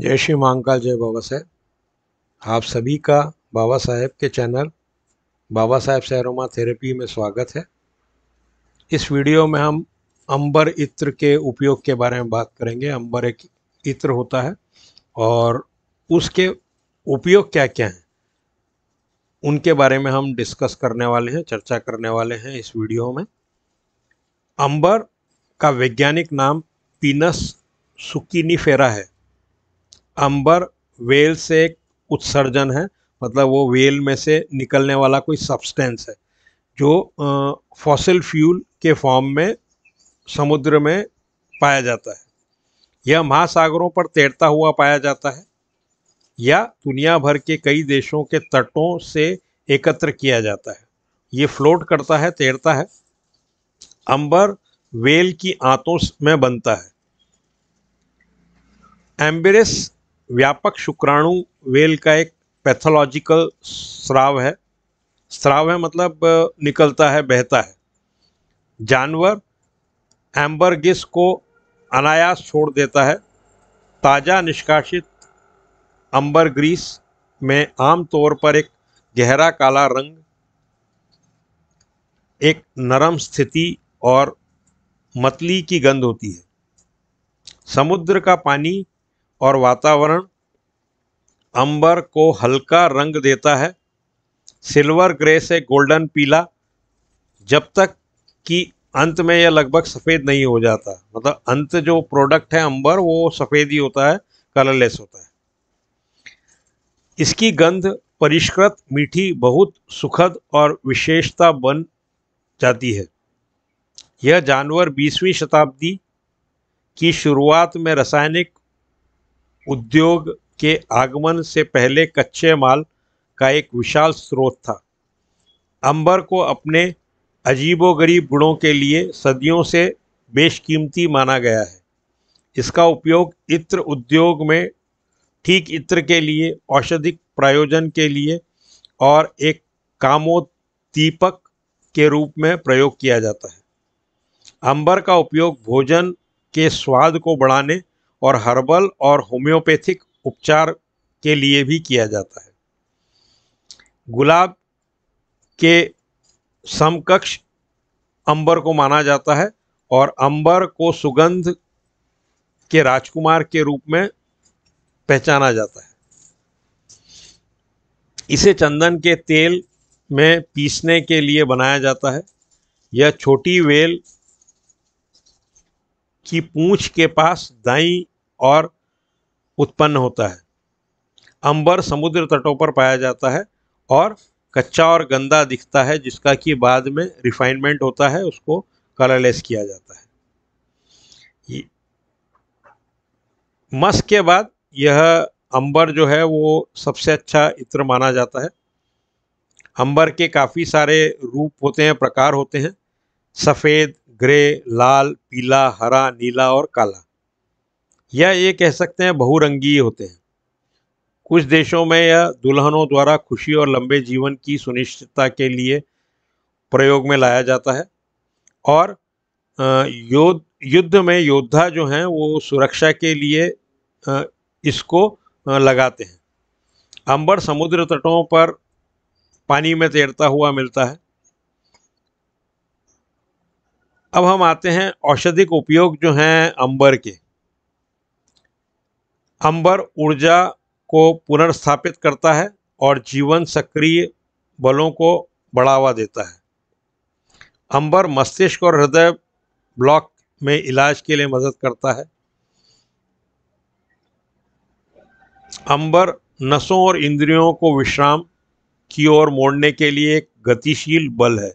जय श्री महाकाल जय बाबा साहेब आप सभी का बाबा साहेब के चैनल बाबा साहेब सैरोमा थेरेपी में स्वागत है इस वीडियो में हम अंबर इत्र के उपयोग के बारे में बात करेंगे अंबर एक इत्र होता है और उसके उपयोग क्या क्या हैं उनके बारे में हम डिस्कस करने वाले हैं चर्चा करने वाले हैं इस वीडियो में अंबर का वैज्ञानिक नाम पीनस सुकीनी है अंबर वेल से एक उत्सर्जन है मतलब वो वेल में से निकलने वाला कोई सब्सटेंस है जो फॉसिल फ्यूल के फॉर्म में समुद्र में पाया जाता है यह महासागरों पर तैरता हुआ पाया जाता है या दुनिया भर के कई देशों के तटों से एकत्र किया जाता है ये फ्लोट करता है तैरता है अंबर वेल की आंतों में बनता है एम्बेरिस व्यापक शुक्राणु वेल का एक पैथोलॉजिकल स्राव है स्राव है मतलब निकलता है बहता है जानवर एम्बरगिस को अनायास छोड़ देता है ताज़ा निष्कासित अम्बरग्रीस में आमतौर पर एक गहरा काला रंग एक नरम स्थिति और मतली की गंध होती है समुद्र का पानी और वातावरण अंबर को हल्का रंग देता है सिल्वर ग्रे से गोल्डन पीला जब तक कि अंत में यह लगभग सफ़ेद नहीं हो जाता मतलब अंत जो प्रोडक्ट है अंबर वो सफ़ेद ही होता है कलरलेस होता है इसकी गंध परिष्कृत मीठी बहुत सुखद और विशेषता बन जाती है यह जानवर 20वीं शताब्दी की शुरुआत में रासायनिक उद्योग के आगमन से पहले कच्चे माल का एक विशाल स्रोत था अंबर को अपने अजीबोगरीब गुणों के लिए सदियों से बेशकीमती माना गया है इसका उपयोग इत्र उद्योग में ठीक इत्र के लिए औषधिक प्रयोजन के लिए और एक कामोद्दीपक के रूप में प्रयोग किया जाता है अंबर का उपयोग भोजन के स्वाद को बढ़ाने और हर्बल और होम्योपैथिक उपचार के लिए भी किया जाता है गुलाब के समकक्ष अंबर को माना जाता है और अंबर को सुगंध के राजकुमार के रूप में पहचाना जाता है इसे चंदन के तेल में पीसने के लिए बनाया जाता है यह छोटी वेल की पूंछ के पास दाई और उत्पन्न होता है अंबर समुद्र तटों पर पाया जाता है और कच्चा और गंदा दिखता है जिसका कि बाद में रिफाइनमेंट होता है उसको कलरलेस किया जाता है मस के बाद यह अंबर जो है वो सबसे अच्छा इत्र माना जाता है अंबर के काफ़ी सारे रूप होते हैं प्रकार होते हैं सफ़ेद ग्रे लाल पीला हरा नीला और काला या ये कह सकते हैं बहुरंगी होते हैं कुछ देशों में यह दुल्हनों द्वारा खुशी और लंबे जीवन की सुनिश्चितता के लिए प्रयोग में लाया जाता है और योद्ध युद्ध में योद्धा जो हैं वो सुरक्षा के लिए इसको लगाते हैं अंबर समुद्र तटों पर पानी में तैरता हुआ मिलता है अब हम आते हैं औषधिक उपयोग जो हैं अंबर के अंबर ऊर्जा को पुनर्स्थापित करता है और जीवन सक्रिय बलों को बढ़ावा देता है अंबर मस्तिष्क और हृदय ब्लॉक में इलाज के लिए मदद करता है अंबर नसों और इंद्रियों को विश्राम की ओर मोड़ने के लिए एक गतिशील बल है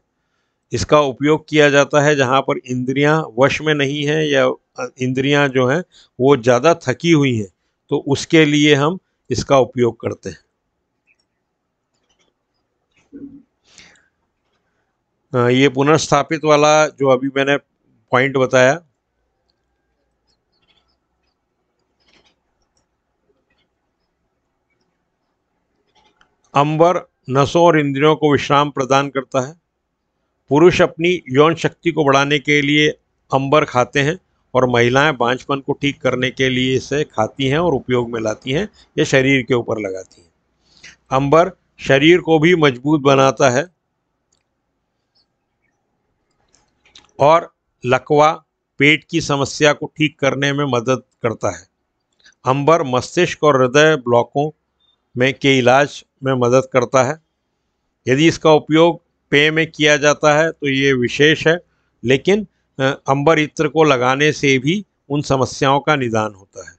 इसका उपयोग किया जाता है जहाँ पर इंद्रियाँ वश में नहीं हैं या इंद्रियाँ जो हैं वो ज़्यादा थकी हुई हैं तो उसके लिए हम इसका उपयोग करते हैं ये पुनर्स्थापित वाला जो अभी मैंने पॉइंट बताया अंबर नसों और इंद्रियों को विश्राम प्रदान करता है पुरुष अपनी यौन शक्ति को बढ़ाने के लिए अंबर खाते हैं और महिलाएं बांझपन को ठीक करने के लिए इसे खाती हैं और उपयोग में लाती हैं या शरीर के ऊपर लगाती हैं अंबर शरीर को भी मजबूत बनाता है और लकवा पेट की समस्या को ठीक करने में मदद करता है अंबर मस्तिष्क और हृदय ब्लॉकों में के इलाज में मदद करता है यदि इसका उपयोग पेय में किया जाता है तो ये विशेष है लेकिन अंबर इत्र को लगाने से भी उन समस्याओं का निदान होता है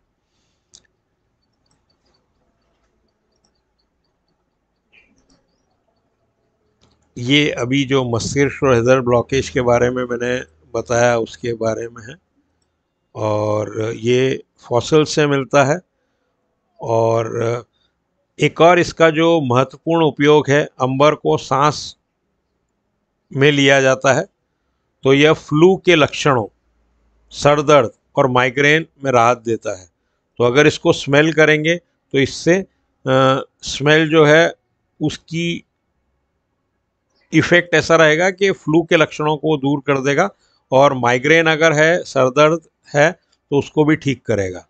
ये अभी जो मस्तिष्क और हृदय ब्लॉकेज के बारे में मैंने बताया उसके बारे में है और ये फॉसल से मिलता है और एक और इसका जो महत्वपूर्ण उपयोग है अंबर को सांस में लिया जाता है तो यह फ्लू के लक्षणों सर दर्द और माइग्रेन में राहत देता है तो अगर इसको स्मेल करेंगे तो इससे आ, स्मेल जो है उसकी इफ़ेक्ट ऐसा रहेगा कि फ्लू के लक्षणों को दूर कर देगा और माइग्रेन अगर है सर दर्द है तो उसको भी ठीक करेगा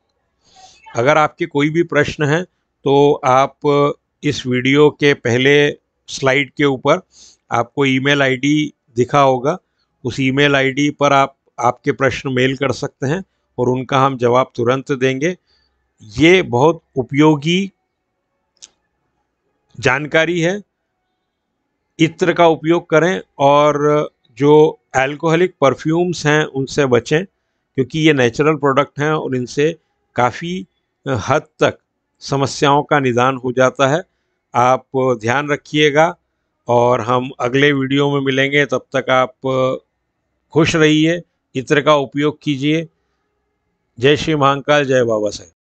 अगर आपके कोई भी प्रश्न है तो आप इस वीडियो के पहले स्लाइड के ऊपर आपको ईमेल आईडी दिखा होगा उस ईमेल आईडी पर आप आपके प्रश्न मेल कर सकते हैं और उनका हम जवाब तुरंत देंगे ये बहुत उपयोगी जानकारी है इत्र का उपयोग करें और जो अल्कोहलिक परफ्यूम्स हैं उनसे बचें क्योंकि ये नेचुरल प्रोडक्ट हैं और इनसे काफ़ी हद तक समस्याओं का निदान हो जाता है आप ध्यान रखिएगा और हम अगले वीडियो में मिलेंगे तब तक आप खुश रहिए इत्र का उपयोग कीजिए जय श्री महाकाल जय बाबा साहेब